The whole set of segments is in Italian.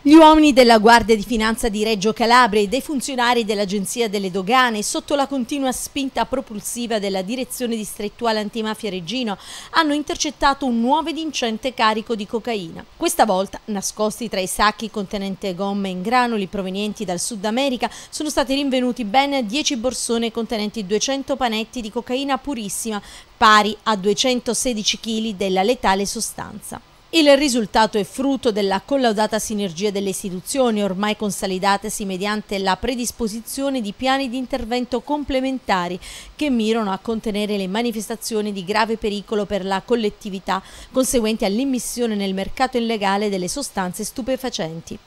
Gli uomini della Guardia di Finanza di Reggio Calabria e dei funzionari dell'Agenzia delle Dogane, sotto la continua spinta propulsiva della Direzione Distrettuale Antimafia Reggino, hanno intercettato un nuovo ed incente carico di cocaina. Questa volta, nascosti tra i sacchi contenenti gomme in granuli provenienti dal Sud America, sono stati rinvenuti ben 10 borsone contenenti 200 panetti di cocaina purissima, pari a 216 kg della letale sostanza. Il risultato è frutto della collaudata sinergia delle istituzioni ormai consolidatesi mediante la predisposizione di piani di intervento complementari che mirano a contenere le manifestazioni di grave pericolo per la collettività conseguenti all'immissione nel mercato illegale delle sostanze stupefacenti.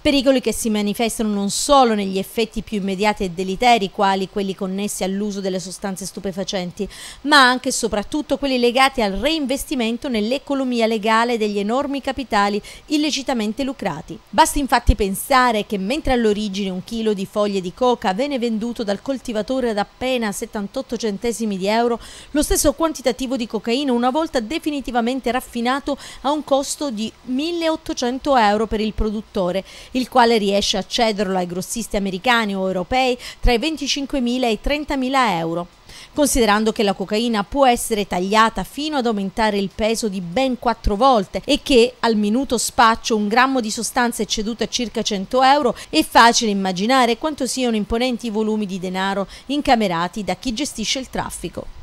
Pericoli che si manifestano non solo negli effetti più immediati e deleteri, quali quelli connessi all'uso delle sostanze stupefacenti, ma anche e soprattutto quelli legati al reinvestimento nell'economia legale degli enormi capitali illecitamente lucrati. Basti infatti pensare che mentre all'origine un chilo di foglie di coca venne venduto dal coltivatore ad appena 78 centesimi di euro, lo stesso quantitativo di cocaina una volta definitivamente raffinato a un costo di 1800 euro per il produttore il quale riesce a cederlo ai grossisti americani o europei tra i 25.000 e i 30.000 euro considerando che la cocaina può essere tagliata fino ad aumentare il peso di ben quattro volte e che al minuto spaccio un grammo di sostanza è ceduto a circa 100 euro, è facile immaginare quanto siano imponenti i volumi di denaro incamerati da chi gestisce il traffico.